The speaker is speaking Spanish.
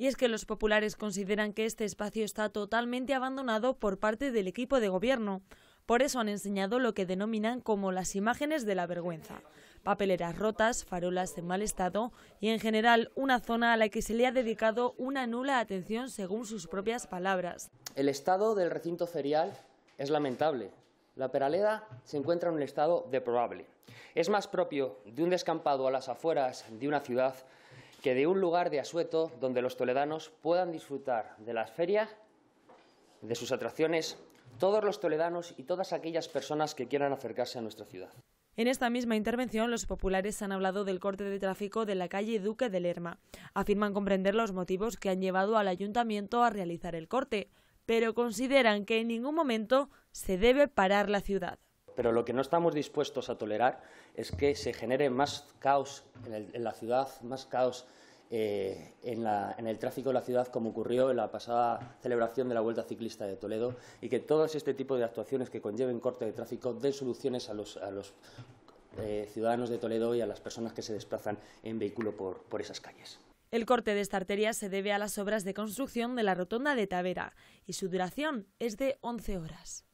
Y es que los populares consideran que este espacio está totalmente abandonado por parte del equipo de gobierno. Por eso han enseñado lo que denominan como las imágenes de la vergüenza. Papeleras rotas, farolas en mal estado y en general una zona a la que se le ha dedicado una nula atención según sus propias palabras. El estado del recinto ferial es lamentable. La Peraleda se encuentra en un estado deplorable. Es más propio de un descampado a las afueras de una ciudad que de un lugar de asueto donde los toledanos puedan disfrutar de las ferias, de sus atracciones, todos los toledanos y todas aquellas personas que quieran acercarse a nuestra ciudad. En esta misma intervención, los populares han hablado del corte de tráfico de la calle Duque de Lerma. Afirman comprender los motivos que han llevado al ayuntamiento a realizar el corte, pero consideran que en ningún momento se debe parar la ciudad pero lo que no estamos dispuestos a tolerar es que se genere más caos en, la ciudad, más caos eh, en, el tráfico de la ciudad, como ocurrió en la pasada celebración de la Vuelta Ciclista de Toledo, y que todos este tipo de actuaciones que conlleven corte de tráfico den soluciones a los, eh, ciudadanos de Toledo y a las personas que se desplazan en vehículo por, por esas calles. El corte de esta arteria se debe a las obras de construcción de la rotonda de Tavera y su duración es de 11 horas.